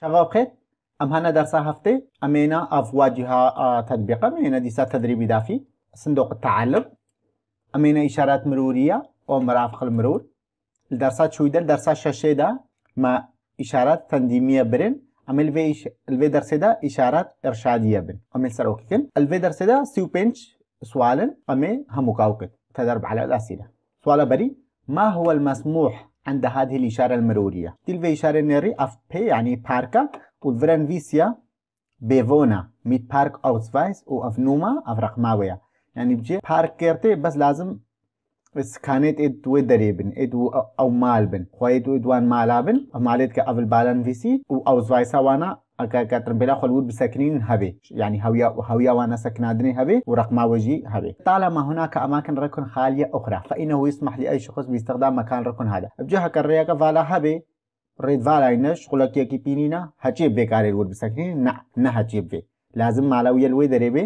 شغاوقت أم هنا درس هفته أمينا أفواجها تطبيقا أمينا ديسا تدريبي دافي صندوق التعلم أمينا إشارات مرورية أو ومرافق المرور الدرسات شويدا الدرسات شاشيدا ما إشارات تنديمية برين أم الفي إش... الفي درس ده إشارات إرشادية برين أم السروك كن الفي درس ده سيو بنش سؤالا أم همكاوكت تدرب على الأسئلة سؤال بري ما هو المسموح عند هذه الإشارة المرورية تلك إشارة نري أف بي يعني باركا والفران فيسيا بيفونا ميت بارك أوز أو أف نوما أف رقماوية يعني بجي بارك كيرتي بس لازم سكانت اد و دريبن اد و او مالبن خويد و ادوان مالابن مالت أف البالان فيسي أو أوز وانا ئەکە کە ترمبلا خەلوور بسەکنین هەبێ ینی يعني هەویاوانە سەکنادنی هەبێ و ڕقماوەژی هەبێ تا لە هناک اماکن رکن خالی ئۆخرا فانه محلی ئەی شخص باستخدام بیستەقدا مەکان ڕکن هادا والا هەکە ڕێەکە ڤالا هەبێ ڕێدڤالاینەش خولەکیەکی پینینە هەچێ بێکارێ ور بسەکنین نەهەچێ بی لازم مالاویە لوێ دەرێبێ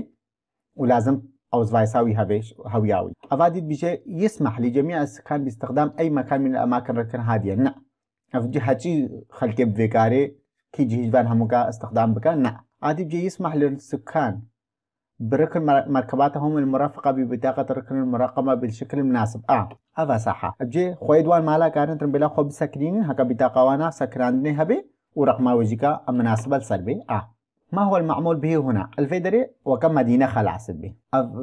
و لازم او زفايساوي هبيش هوياوي افاديد بيجي يسمح لجميع السكان باستخدام اي مكان من الاماكن رکن هادیه نعم افجي حكي خلقي بفيكاري كي كيجي يبان همكا استخدام بكا نا عادي جي يسمح للسكان بركن مركباتهم المرافقة ببطاقة ركن المراقبة بالشكل المناسب اه هذا صح أبجي خويدوان مالا كانت بلا خوب سكرين هكا بطاقة وانا سكراندني هبي ورقم وجيكا مناسبة لسلبي اه ما هو المعمول به هنا الفيدري وكم مدينة خلاص به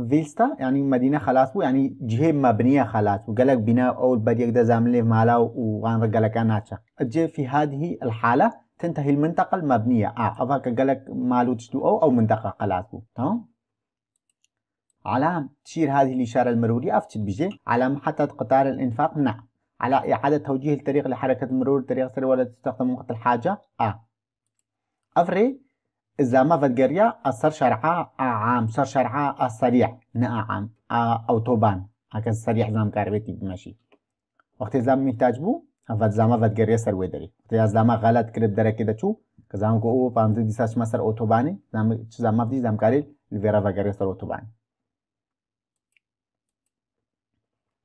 فيلستا يعني مدينة خلاص يعني جهة مبنية خلاص وقالك بناء أو بديك ده زاملي مالا وغان رجالك ناتشا أجي في هذه الحالة تنتهي المنطقة المبنية اه أفاك قالك لك مالو تشتو او او منطقة قلاتو تمام على تشير هذه الإشارة المرورية أفتت بجي على محطة قطار الإنفاق نعم على إعادة توجيه الطريق لحركة المرور الطريق سري ولا تستخدم وقت الحاجة آه أفري إذا ما فالجريا أصر شرعة آه عام سر شرعة السريع نا آه، عام آه أوتوبان هكذا السريع زام كاربتي بمشي وقت زام محتاج بو اول زما ود گریه سر وی داری تو از زما غلط کرد داره که دچو که زمان کو او پام دی دیساش ما سر اتوبانی زما زما دی زم کاری لفیرا و گریه سر اتوبانی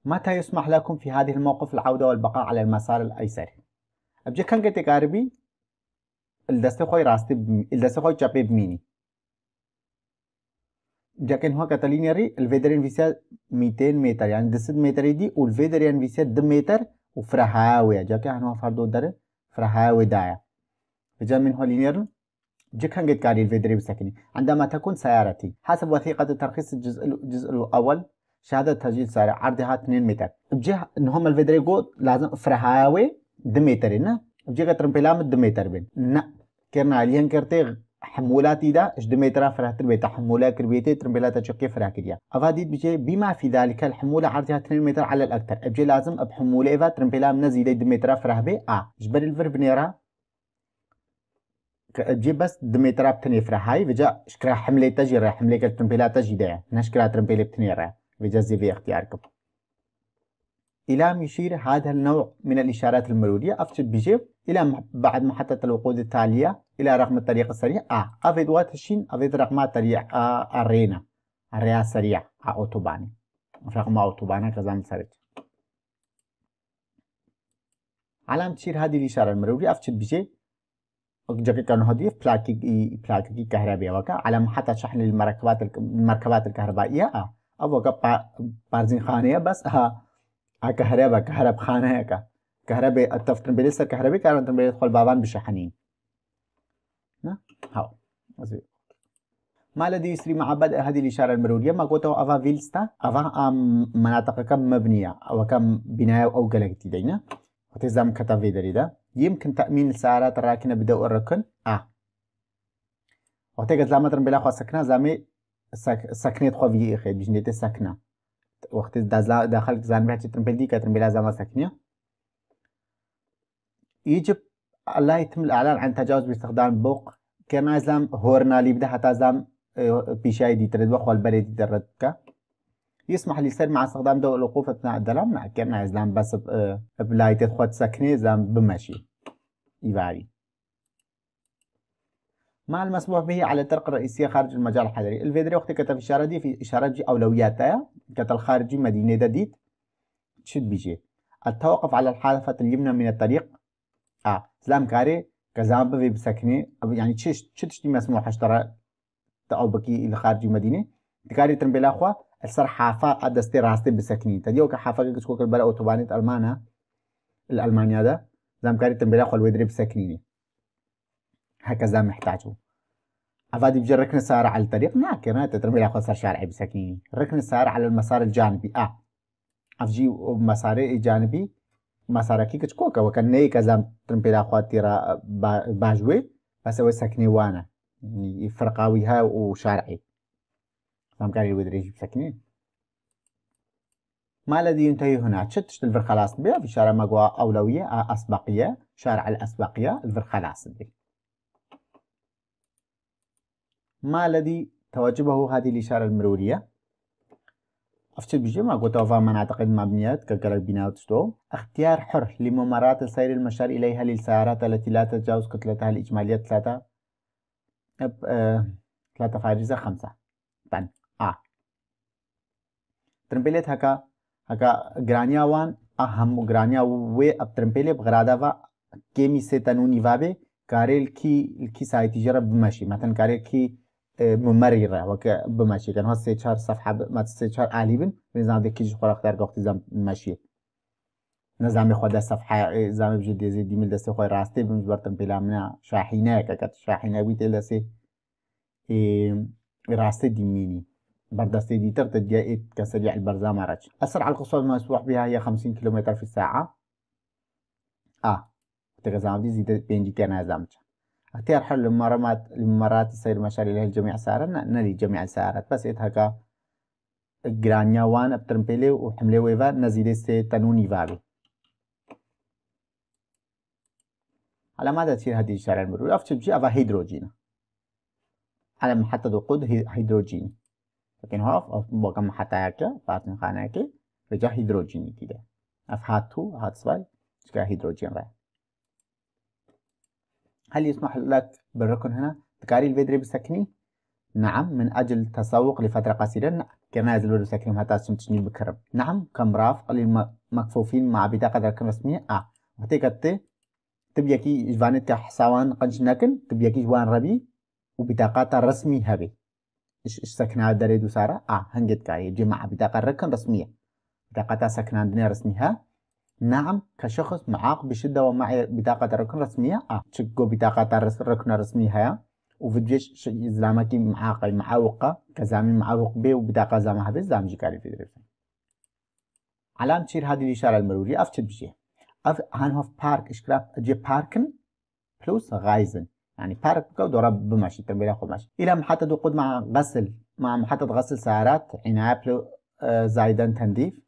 متى يسمح لكم في هذه الموقف العودة والبقاء على المسار الأيسر؟ أبجي كان قلت كاربي الدستي خوي راستي بمي الدستي خوي جابي بميني جاكن هو كتالين يري الفيدرين فيسيا 200 متر يعني دست متر دي والفيدرين فيسيا دم متر وفرهاوي جاكا يعني هنو فردو در فراهاوي دايا بجمع هولينير جكنجت قاعد الفيدري بسكني عندما تكون سيارتي حسب وثيقة ترخيص الجزء, الجزء الأول شهادة تسجيل سيارة عرضها 2 متر بجا نهم هم الفيدري جو لازم فرهاوي دميترين بجا قطر بلام دميتر بين نا كرنا عليهم كرتي حمولاتي دا اش جدميترا فراه تربيتا حمولا كربيتي تربيلاتا تشقي فراه كريا افا بجي بما في ذلك الحمولة عرضها 2 متر على الاكتر ابجي لازم اب بحمولة ايفا تربيلا منزيدة دميترا فراه بي ا آه. جبل الفرب نيرا جي بس دميترا بتني فراه هاي بجا اشكرا حملة تجي را حملة كالتربيلا تجي دا نشكرا تربيلة بتني را بجا زي في كبه. إلى مشير هذا النوع من الإشارات المرورية أفشد بجيب إلى بعد محطة الوقود التالية إلى رقم الطريق السريع أ أفيد واتشين أفيد رقم الطريق أرينا الريا سريع أوتوباني رقم أوتوبانا كذا مسرج علامة تشير هذه الإشارة المرورية أفشد بجيب جاكي كان هذه بلاكي بلاكي كهربائية وكا على محطة شحن المركبات المركبات الكهربائية أ أو بارزين خانية بس أه كهرباء كهرب خانة هيك كهرباء التفتن بليس كهرباء كان تنبي يدخل بابان بشحنين نه هاو ما لدي يسري معبد هذه الإشارة المرورية ما قلته أفا فيلستا أفا أم مناطق كم مبنية أو كم بناية أو جلاكتي دينا وتزام كتافي دريدا يمكن تأمين السيارات الراكنة بدأ الركن أه وقتی که زمان بلا خواه سکنه زمین سکنه خواه ویه خیلی بجنیت سکنه وقت دا خلک ځان بیا چې ترمبیل دي که بلا ازما ساکنیه يجب الله يتم الإعلان عن تجاوز باستخدام بوق كان أزلام هورنا اللي بدا حتى ازلام آه، بيشاي دي ترد وخوال بلدي ترد كا يسمح لي سر مع استخدام دو الوقوف أثناء الدلام نع كان أزلام بس آه، بلايت خود سكني زام بمشي يباري مع المسموح به على الطرق الرئيسية خارج المجال الحضري الفيدري وقت كتب الإشارة دي في إشارة جي أولوياتها كتب خارجي مدينة دديد تشد بيجي التوقف على الحافة اليمنى من الطريق آه سلام كاري كزامب في بسكني يعني تشش تشتش دي مسموح اشترى أو بكي إلى خارج المدينة تكاري ترم بالأخوة السر حافة أدستي راستي بسكني تديوك حافة كتكوك البلاء أوتوبانية ألمانا الألمانيا دا زام كاري ترم بالأخوة الويدري بسكنيني هكذا محتاجه عفادي بجر ركن السيارة على الطريق ناكر هات ترمي لها خسر شارعي بسكيني ركن السيارة على المسار الجانبي اه افجي مساري جانبي مسار كي كتكوكا وكان ني كذا ترمي لها خاطيرة باجوي بس هو سكني وانا يعني فرقاويها وشارعي فهم كان يودري يجيب ما الذي ينتهي هنا تشتش الفرخلاص بها في شارع مقوى أولوية أسبقية شارع الأسبقية الفرخلاص بي ما الذي توجبه هذه الإشارة المرورية أفتش بجي ما قلت وفا مناطق مبنيات كقرق بناوتشتو اختيار حر لممارات سير المشار إليها للسيارات التي لا تتجاوز كتلتها الإجمالية ثلاثة أب أه ثلاثة فارزة خمسة بان طيب، آ آه. هكا هكا جرانيا وان أهم جرانيا وي أب ترمبيلي بغرادة وا كيمي سيتانوني وابي كاريل كي الكي سايتي جرب بمشي مثلا كاريل كي مريره وك بماشي كان هاد سه چهار صفحه ب... ما سه چهار علی بن نظام دکیج خوراک در گاختی زم ماشی نظام خود صفحه اه زم بجد یزی دیمل دسته خو راسته بم برتم پلامنا شاحینه ککت شاحینه بیت لسه راسته بر دسته دي ترت جائت كسريع البرزام عرج أسرع القصور المسموح بها هي 50 كيلومتر في الساعة آه تغزام دي زيدة بينجي كان هزامتها اختيار حل الممرات الممرات تصير مشاري لها الجميع سارة نلي جميع سارة بس إتهكا جرانيا وان ابترمبيلي وحملي ويفا نزيد سي تنوني فالو على ماذا تصير هذه الشارع المرور أفتش بجي أفا هيدروجين على محطة وقود هيدروجين لكن هاف بقى محطة هكا باتن خانة هكا بجا هيدروجين كده أف هاتو هات سواي هيدروجين رايح هل يسمح لك بالركن هنا تكاري الفيدري بسكني نعم من أجل التسوق لفترة قصيرة كنازل بدو سكني حتى تشمتشني بكرم نعم كم رافق للمكفوفين مع بطاقة آه. آه، ركن رسمية آه وقتي كتي تبيكي جوانت حساوان قنش ناكن تبيكي جوان ربي وبطاقة رسمي هبي إش إش سكنة داري دو سارة آه هنجد كاري جمع بطاقة ركن رسمية بطاقة سكنة دنيا رسميها نعم كشخص معاق بشدة ومعي بطاقة ركن رسمية آه تشكو بطاقة ركن رسمية هيا وفيديش زلامكي معاق معاوقة كزامي معاوق بي وبطاقة زامها بي زام جيكاري في درسة علام تشير هذه الإشارة المرورية أفتد بشي أف هانهوف بارك إشكراف أجي باركن بلوس غايزن يعني بارك بكو دورة بماشي تنبيرا خو ماشي إلى محطة وقود مع غسل مع محطة غسل سيارات عناية بلو آه، زايدان تنديف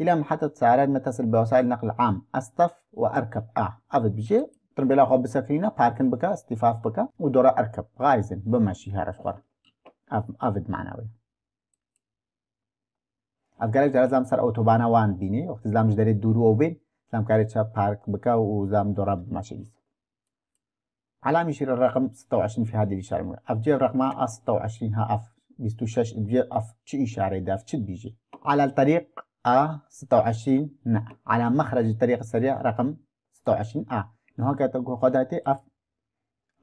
إلى محطة سيارات ما تصل بوسائل نقل عام أصطف وأركب أ أضرب جي تنبلا خو بسكرينا باركن بكا استفاف بكا ودورا أركب غايزن بمشي هارش خورا أفد معناوي أفكارك جرى زام سر أوتوبانا وان بيني وقت زام جداري دورو أو بين زام كاريتشا بارك بكا وزام دورا بمشي جيز على يشير الرقم 26 في هذه الإشارة المولى أفجي الرقم أ 26 ها أف 26 أف تشي إشارة داف تشي بيجي على الطريق A26 آه، نعم على مخرج الطريق السريع رقم 26 A نهاك قداتي أف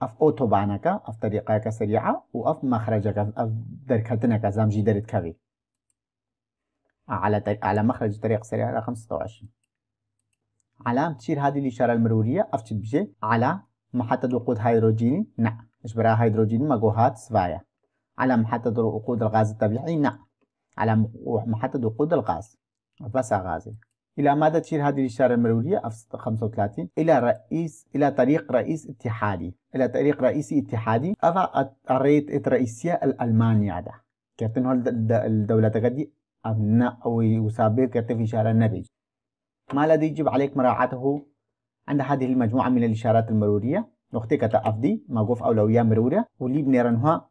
أف بانكا أف طريقك السريعة وأف مخرجك أف دركتنك زامجي درت كبير آه، على على مخرج الطريق السريع رقم 26 على تشير هذه الإشارة المرورية أفتش بجي على محطة وقود هيدروجيني نعم هيدروجيني ما مجهات سفايا على محطة وقود الغاز الطبيعي نعم على محطة وقود الغاز غازي إلى مدى تشير هذه الإشارة المرورية أف 35 إلى رئيس إلى طريق رئيس اتحادي إلى طريق رئيس اتحادي أفا الريت الرئيسية الألمانية ده كابتن هول الدولة تغدي أبناء وسابق كابتن في إشارة النبي ما الذي يجب عليك مراعاته عند هذه المجموعة من الإشارات المرورية نختي كتا أفدي ما قف أولوية مرورية ولي بنيرنها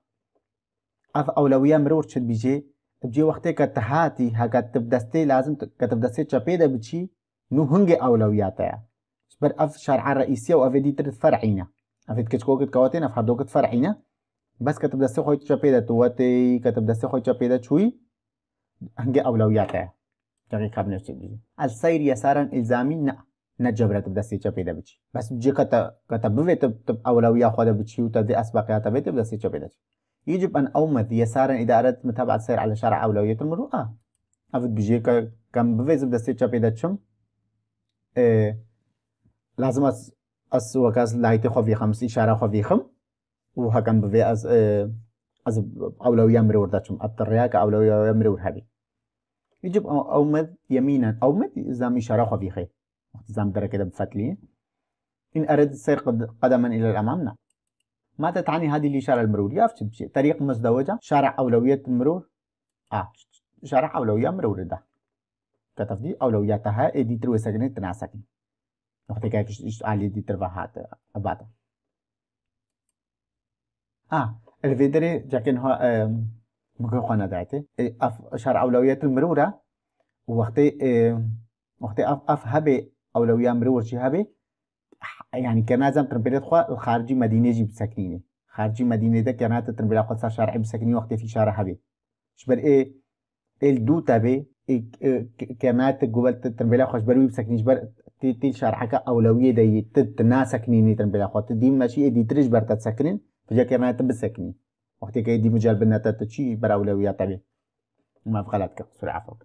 أف أولوية مرور تشد بيجي تبجي وقتي كتهاتي هكا تبدستي لازم كتبدستي تشابيدا بتشي نو هنجي أولوياتها شبر أف شرعة رئيسية وأفي دي ترد فرعينا أفي تكتكو كتكواتين أف حردو فرعينا بس كتبدستي خوي تشابيدا تواتي كتبدستي خوي تشابيدا شوي هنجي أولوياتها جاكي كابنو تبجي السير يسارا إلزامي نأ نجبرت بدستی چه پیدا بچی بس جی کتا کتا بوی تب تب اولویا خود بچی و تا دی اسباقیات بیت بدستی چه پیدا چی يجب أن أومد يسارا إذا أردت متابعة سير على شارع أولوية المروءة أفد بيجي كم بفيز بدأ سير شابي داتشم إيه لازم أس أس وكاز لايتي خوفي خمس إشارة خوفي خم وهكذا بفي أز إيه أز أولوية مرور داتشم أبتريا كأولوية مرور هذه يجب أن أومض يمينا أومد إذا إشارة خوفي خي زام دركة بفتلي إن أردت السير قدما إلى الأمام نعم ما تتعني هذه اللي شارع المرور يافتش بشي طريق مزدوجة شارع أولوية المرور آه شارع أولوية مرور ده كتف دي أولوياتها إدي تروي سكنة تناسكن نقطة إيش علي دي تروى هات أباتا آه الفيدري جاكن هو مكو خوانا دعتي أف شارع أولوية المرور وقتي وقتي أف أف هبي أولوية مرور شي هبي يعني الخارجي مدينه تربێتخوا خارجی خارجي مدينه خارجی كانت کەناتە تربێتخوا سا شارع بسەکنی وەختێکی شارە هەبێ شبەر ئێ ئێل دوو تەبێ كانت جوبل تنبلا خوش بروي بسكنيش بر تي تي شارع شرحك إيه؟ إيه إيه أولوية دي تتنا سكنيني تنبلا خوات دي ماشي دي ترج بر تسكنين فجا كانت بسكني وقت كي دي مجال بنا تتشي بر أولوية طبيعي ما بقلتك سرعة فوق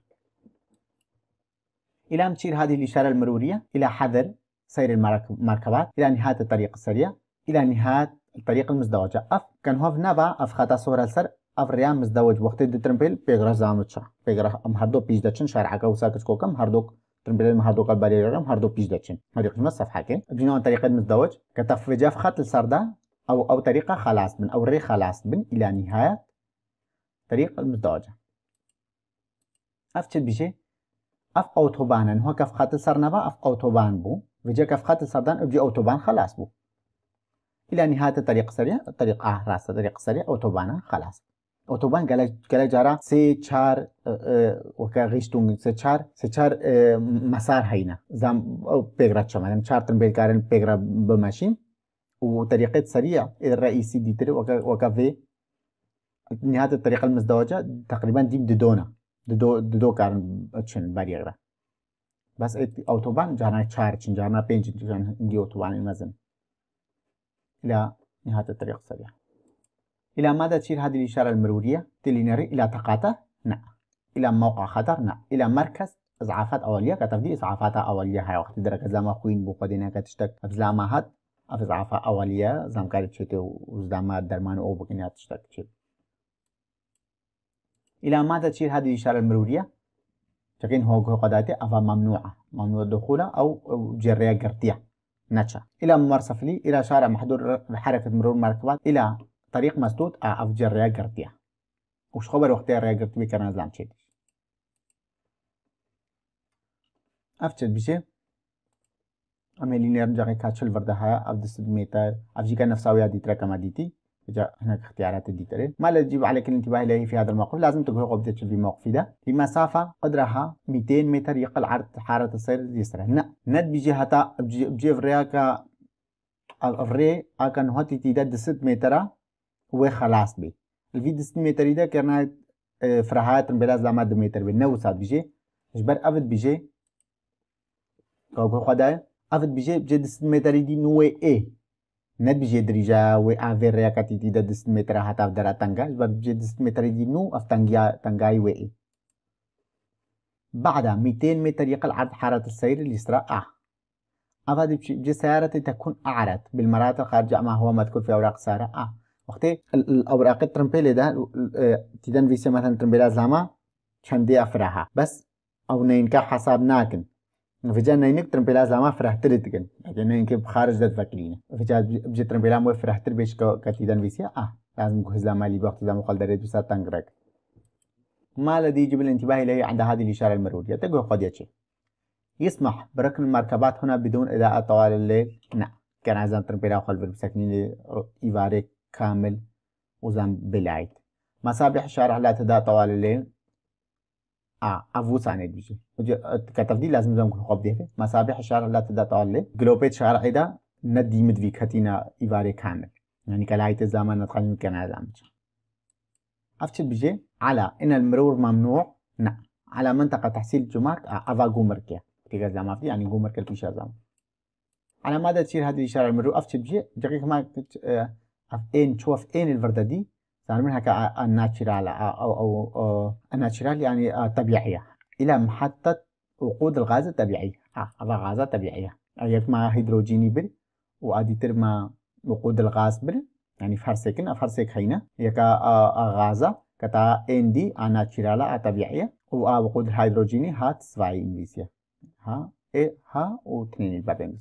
إلى أن تصير هذه الإشارة المرورية إلى حذر سير المركبات إلى نهاية الطريق السريع إلى نهاية الطريق المزدوجة أف كان هو نبع أف خطا صورة السر أف ريان مزدوج وقت دي ترمبيل بيغرا زامتشا بيغرا أم هردو بيش داتشن شارعك وساكت كوكم هردو ترمبيل هردو البريرة أم هردو بيش داتشن هذه قسمة الصفحة كين عن طريق المزدوج كتفجا في خط السر السردة أو أو طريقة خلاص بن أو ري خلاص بن إلى نهاية طريق المزدوجة أف تشد بيجي أف أوتوبانا هو كف خط السر السرنبا أف أوتوبان بو وجه كف خط السردان جي اوتوبان خلاص بو الى نهايه الطريق سريع الطريق اه راس الطريق سريع اوتوبان آه، خلاص اوتوبان قال جارا سي چار آه، آه، وكا غيشتون سي چار سي چار مسار هينا زام او بيغرا چما يعني چار تن بيغارن بيغرا بماشين و طريقة سريع الرئيسي ديتر وكا وكا في نهاية الطريق المزدوجة تقريبا دي بدونا دو دو كارن اتشن باريغرا بس ات أوتوبان جانا تشارج جانا بينج جانا دي أوتوبان المزن إلى نهاية الطريق السريع إلى ماذا تشير هذه الإشارة المرورية؟ تلينري إلى تقاطع؟ نا إلى موقع خطر؟ نا إلى مركز إسعافات أولية كتبدي اضعافات أولية هاي وقت درك زما خوين بو قدينا كتشتك أفزلاما هات أفزعافة أولية زم كاري تشتي وزداما درمان أو بكينات تشتك تشتك إلى ماذا تشير هذه الإشارة المرورية؟ لكن هو قداتي أفا ممنوعة ممنوع دخولها أو جرية قرطية نتشا إلى ممر سفلي إلى شارع محدود بحركة مرور مركبات إلى طريق مسدود آه، أف جرية قرطية وش خبر وقت الريا قرطية كان زعم شيء أفتت بشي أمي لينير جاكي كاتشل فردها أف دست ميتر أف جيكا نفساوي عدي تركم عديتي جاء هناك اختيارات الديترين ما الذي يجب عليك الانتباه اليه في هذا الموقف لازم تقول قبضة في موقفي ده بمسافه قدرها 200 متر يقل عرض حاره السير اليسرى نا ند بجهتا بجيف رياكا الري اكن هوتي تيدا 6 متر وخلاص بي الفي 6 متر ده كان آه، فرهات بلا زعما متر بنو سات بيجي جبر افد بيجي كوكو خدا افد بيجي بجد 6 متر دي نو اي n'est obligé déjà و enverrer à katiti de دست متر هات taf de la tanga je vais obligé 10 mètres دي نو افتنجا تنجاي وقي بعدها 200 متر يقل عرض حارة السير اليسرى أ أفاد بجي سيارة تكون أعرض بالمرات الخارجة ما هو مذكور في أوراق سارة أ وقتي الأوراق الترمبيلة ده تدن فيسي مثلا ترمبيلا زاما شندي أفراها بس أو نينكا حساب ناكن وفجأة نينك ترمبيلا زعما فرحت لتكن لكن نينك بخارج دات فاكرينا وفجأة بجي ترمبيلا مو فرحت بيش كتيدان فيسيا اه لازم كهز لما لي بوقت زعما قال دريت وسات تنقرك ما الذي يجب الانتباه اليه عند هذه الإشارة المرورية تقول قد يتشي يسمح بركن المركبات هنا بدون اداء طوال الليل نا نعم. كان عزام ترمبيلا وخلف المساكنين إيفاري كامل وزام بلايت مصابيح الشارع لا تضاء طوال الليل آ او ساند بشه كتفديل لازم زوم خب ديفه مسابح شعر لا تدا تعلي جلوبيت شعر عيدا ندي مدفي كتينا ايفاري كامل يعني كلايت زمان نتقن كان هذا افتش بجي على ان المرور ممنوع نعم على منطقة تحصيل جمارك افا جومركيا تيجا زعما يعني جومركيا البيشا زعما على ماذا تصير هذه الشارع المرور افتش بجي دقيقة ما اف ان تشوف ان الفردة دي صار من هكا الناتشرال أو أو, أو الناتشرال يعني آه، طبيعية إلى محطة وقود الغاز الطبيعي آه، هذا غاز طبيعي يك ما هيدروجيني بل وأدي ترما وقود الغاز بل يعني فرسكن أفرسك هنا يكا آه، غازة كتا إن دي الناتشرال طبيعية وقود الهيدروجيني هات سواي انجليزي ها اي ها او اثنين البابنز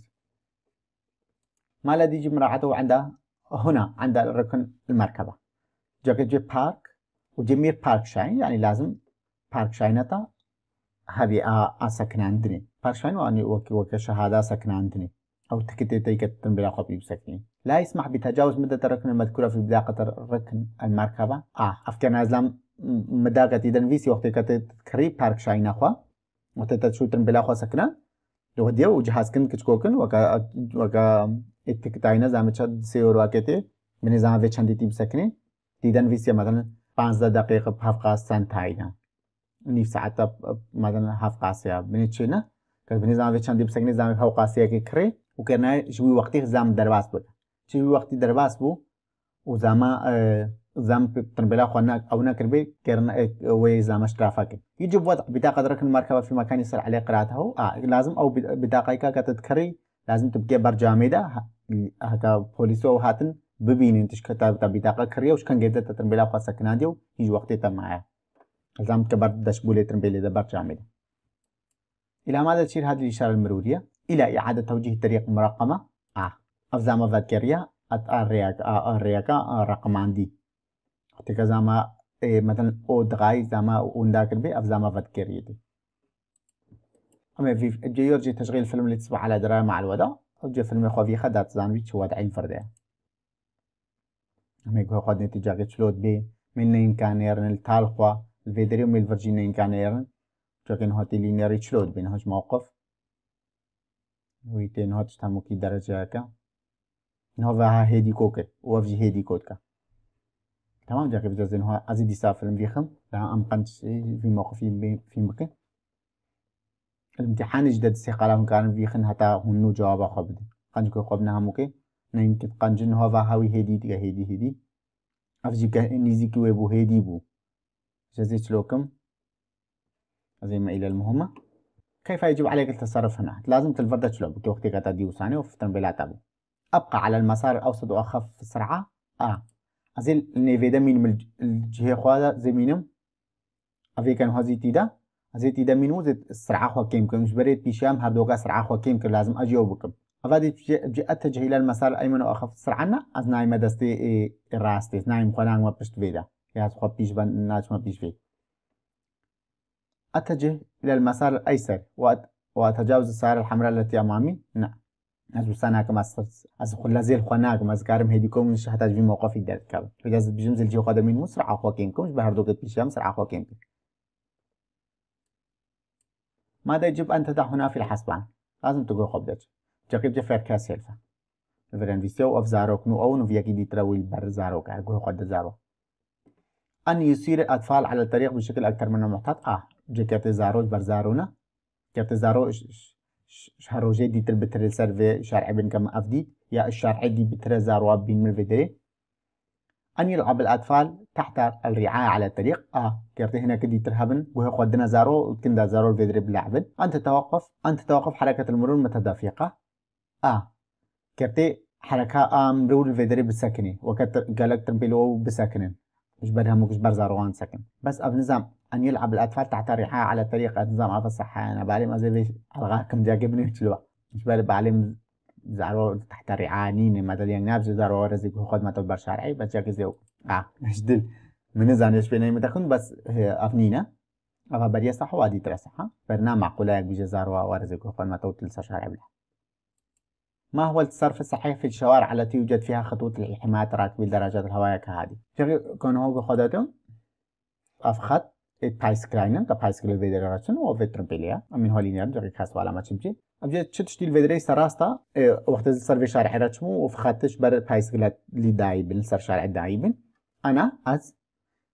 ما الذي يجب مراعاته عند هنا عند الركن المركبة جاكيت بارك وجميع بارك شاين يعني لازم بارك تا هبي آ آ سكناندني بارك شاين وأني وك وك شهادة سكناندني أو تكتي تيكتن بلا قبل بسكني لا يسمح بتجاوز مدة الركن المذكورة في بلاغة الركن المركبة آه أفتن أزلام مداقة إذن فيسي وقت كري بارك شاين أخوا وتتشوتن بلا أخوا سكنان لو هديه وجهاز كن كتشكوكن وكا وكا اتكتاينا زامتشا سيور واكتي من زامتشا ديتي تيب دیدن ویسیا مثلا 15 دقیقه 7 قاستان تاینا نیم ساعت مثلا 7 قاسیا بنی چی نه که بنی زمان چند بسک نه زمان 7 قاسیا کی کری و که نه جوی وقتی زم درواز بود چی وقتی درواز بو و زما اه، زم تنبلا خوانا او نكر بي كرن اه، وي زم اشترافك يجب وضع بطاقة ركن المركبة في مكان يسر عليه قراءته آه لازم او بطاقة كتتكري لازم تبقى برجامدة هكا بوليسو هاتن ببینین تش کتاب تا بیتا کریو شکن گیده تا ترن بلا قاسا کنادیو هیج وقتی تا معاه الزام كبرت داش بولي ترن بلا دبرت عمله إلى ماذا تشير هاد الإشارة المرورية؟ إلى إعادة توجيه طريق مراقما اه أفزام فاتكريا أت أرياك أرياكا رقم عندي که زاما مثلا أو دغاي زاما ونداكر بي أفزام فاتكريا دي أما في جيورجي تشغيل فيلم على تصبح على دراية مع الوضع أو جي فيلم يخوى في خدات زانويتش وضعين فرده Amiko je hodne ti jaget slot bi, min ne imkanern il talqa, il vedri um il virgin ne imkanern, لكن هاتي لينيري شلود بين هاش موقف ويتين هاتش تامو كي درجة هكا نهوفا ها هيدي كوكي وافجي هيدي كوتكا تمام جاكي في جزين هو ازي دي سافر مبيخم لها ام قنتش في موقفي في مكان الامتحان جدد السيقالة هنكارن بيخن هتا هنو جوابا خبدي قنجكو خبنا هموكي نين كتقان قنجن هوا هاوي هيدي تغا هيدي هيدي افجي كه انيزي كي ويبو هيدي بو جزيت تلوكم زي ما الى المهمة كيف يجب عليك التصرف هنا لازم تلفرد تلو بكي وقتي قطع ديو ثانية وفتن بلا تابو ابقى على المسار الاوسط واخف في السرعة اه ازي النيفيدا مين من الجهة خوالا زي مينم افي كان هازي تيدا ازي تيدا مينو زي السرعة خوا كيمكم مش بريد بيشام هردوكا سرعة خوا كيمكم لازم اجيو بكم غادي تجي التجهيل المسار الايمن واخف عنا از ناي مدستي راستي ناي مخلان و بشت فيدا يا تخو بيش بان ناس ما بيش في اتجه الى المسار الايسر واتجاوز السيارة الحمراء التي امامي نعم از وسانا كما از خلا زي الخنا كما هيدي كوم نشي شحت في موقفي دارت كابل فجاز بجمز الجي قدمين مسرع اخو كينكم بهر دوقت بيشام سرع اخو كينكم ماذا يجب ان تدع هنا في الحسبان لازم تقول خبزك Čakaj, ferka selfa. Veren viseu of zarok nu own viaki ditrawil bar zarok اقول قد زارو أن يسير الأطفال على الطريق بشكل أكثر من المعتاد آه جا كابتن بر زارونا كابتن زارو شهروجي دي تر بتر سيرفي شارع بن كم أفدي يا الشارع دي بتر زارو بين من فيدري أن يلعب الأطفال تحت الرعاية على الطريق آه كيرتي هنا كدي ترهبن وهي قدنا زارو كندا زارو الفيدري بلعبن أن تتوقف أن تتوقف حركة المرور متدافقة آ آه. كرتي حركة آم رول فيدري بسكني وكتر قالك تنبيلو بسكن مش بدها مش برزا روان سكن بس أب نظام أن يلعب الأطفال تحت الرحاة على طريقة نظام عفا الصحة أنا بعلم أزيلي ألغاكم جاكبني وتلوا مش بالي بعلم زارو تحت نيني ما يعني نابز زارو رزق خد ما تبر شرعي بس جاك زيو آه دل من نظام ايش بيني متخن بس أفنينا أفا بريا صح وادي ترى صح برنا معقولة يجوز زارو ورزق خد ما توتل شرعي بلا ما هو التصرف الصحيح في الشوارع التي يوجد فيها خطوط الحماية راكبي الدراجات الهوائية كهذه؟ شغل كون هو بخدته افخط التايس كلاينن تا پایس کلی ویدر راشن و ویترن پلیا امین هالی نیم جری کس والا ما چمچی أبجي چت شتیل ویدری سراستا إيه، وقت از في شارع رچمو و فخاتش بر پایس کلا لدايبن دايبن سر شارع دايبن انا از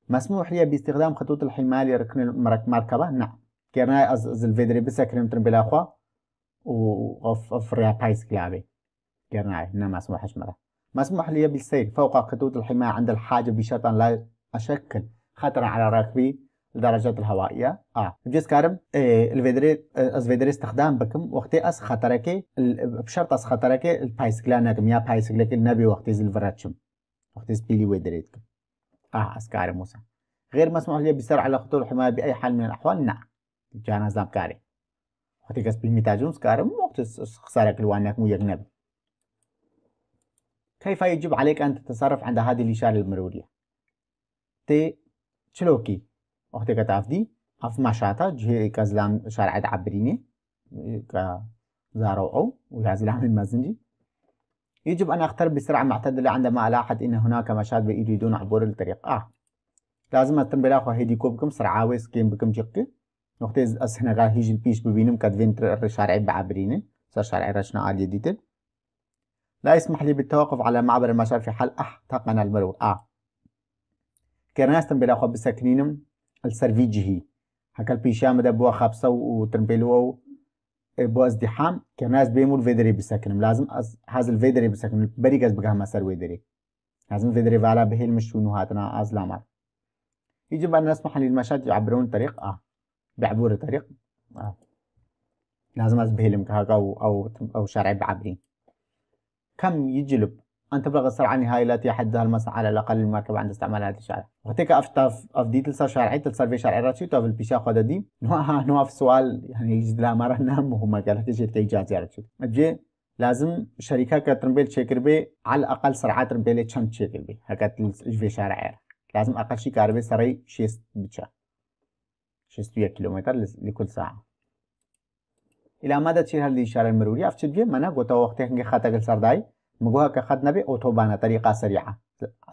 مسموح لي باستخدام خطوط الحماية لركن المركبة نعم كيرناي از الفيدري بس كريم أخوة فريا بايس كلابي قرناعي هنا مسموح مرة مسموح لي بالسير فوق خطوط الحماية عند الحاجة بشرط أن لا أشكل خطرا على راكبي الدرجات الهوائية آه جيس كارم إيه الفيدري الفيدري استخدام بكم وقت أس خطرك بشرط أس خطرك ناكم يا بايسكلك النبي وقت زي الفراتشم وقت بيلي ويدريتكم آه أسكاري موسى غير مسموح لي بالسير على خطوط الحماية بأي حال من الأحوال نعم جانا زامكاري وقتی کەس بالمتاجون سكارم وقت كل وانك مو يغنب كيف يجب عليك أن تتصرف عند هذه الإشارة المرورية تي تشلوكي وقتی که تافدی اف مشاتا جهي كازلام شارع عبريني كزارو أو وكازلام المازنجي يجب أن أختار بسرعة معتدلة عندما ألاحظ أن هناك مشاة يريدون عبور الطريق آه لازم أتم بلاخو هيدي كوبكم سرعة ويسكين بكم جقي نقطه از هنا هیجل پیش ببینم ببینیم كد فينتر شارعي بعبرینه سر شارعي رشنا عالية ديتل لا يسمح لي بالتوقف على معبر المشار في حال احتقن المرور اه كرناستن بلا خب سكنينم السرفيجي هكا البيشام ده بوا خبصة وترمبيلو بوا ازدحام كرناس بيمول فيدري بسكنم لازم هاز الفيدري بسكنم بريكاز بقى ما سر ويدري لازم فيدري فعلا بهيل مشونو هاتنا ازلامر يجب ان نسمح للمشاة يعبرون طريق اه بعبور الطريق آه. لازم از بهلم كهقو أو أو او شارع بعبري كم يجلب أنت بلغ السرعة النهائية التي يحدها المصنع على الأقل المركبة عند استعمال هذا الشارع وقتك أفتاف أفدي تلسا شارعي تلسا في شارع راتشي تاف البيشا خودة دي نوع نوع في سؤال يعني يجد لها مرة نام مهمة قالها كشيركة إجازة راتشي أجي لازم شركة كترنبيل كترمبيل بي على الأقل سرعة ترمبيل تشم بي هكا تلس في شارع لازم أقل شي كاربي سري شيست بتشا 600 کیلومتر لكل ساعة إلى مدى تشير هذه الإشارة المرورية أفتشد منا قوتا وقت هنجي خطا قل سرداي مقوها كخط نبي أوتوبانا طريقة سريعة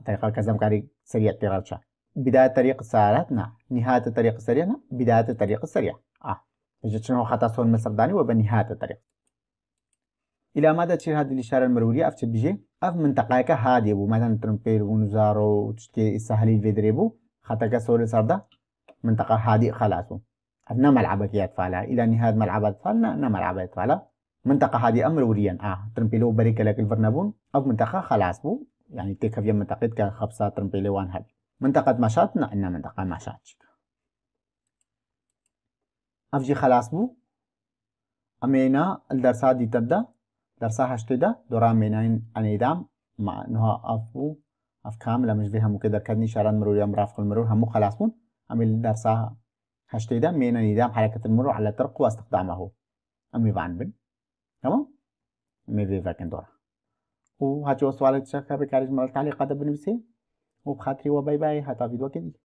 طريقة كزمكاري سريعة تيرالشا بداية طريق سارتنا نهاية طريق سريعنا بداية طريق السريع آه فجد شنو خطا سون مسرداني وبنهاية الطريق إلى مدى تشير هذه الإشارة المرورية أفتشد بجي أف منطقة بو مثلا ترمبير ونزارو تشتي السهلي الفيدريبو خطا كسور سردا منطقة هادئة خلاصو عندنا ملعب فالا إلى نهاد ملعب فالنا نا ملعب فالا منطقة هادي أمر وريان آه ترمبيلو بريك لك البرنابون أو منطقة خلاص بو يعني تيك في منطقة كخبصة ترمبيلو وان هاد منطقة مشات إنا منطقة مشات أفجي خلاص بو أمينا الدرسة دي تبدا درسة هشتدا دورا مينين أنيدام مع نها أفو أفكام لمش بها مكدر كدني شاران مرور يا رافق المرور همو خلاص بون أم درسها هاشتيدا من نظام حركة المرور على الطرق واستخدامه أمي بن تمام أمي في فاكندورا وهاتوا سؤالك تشاركها بكاريج مرة تعليقات بنفسي وبخاطري وباي باي حتى فيديو كده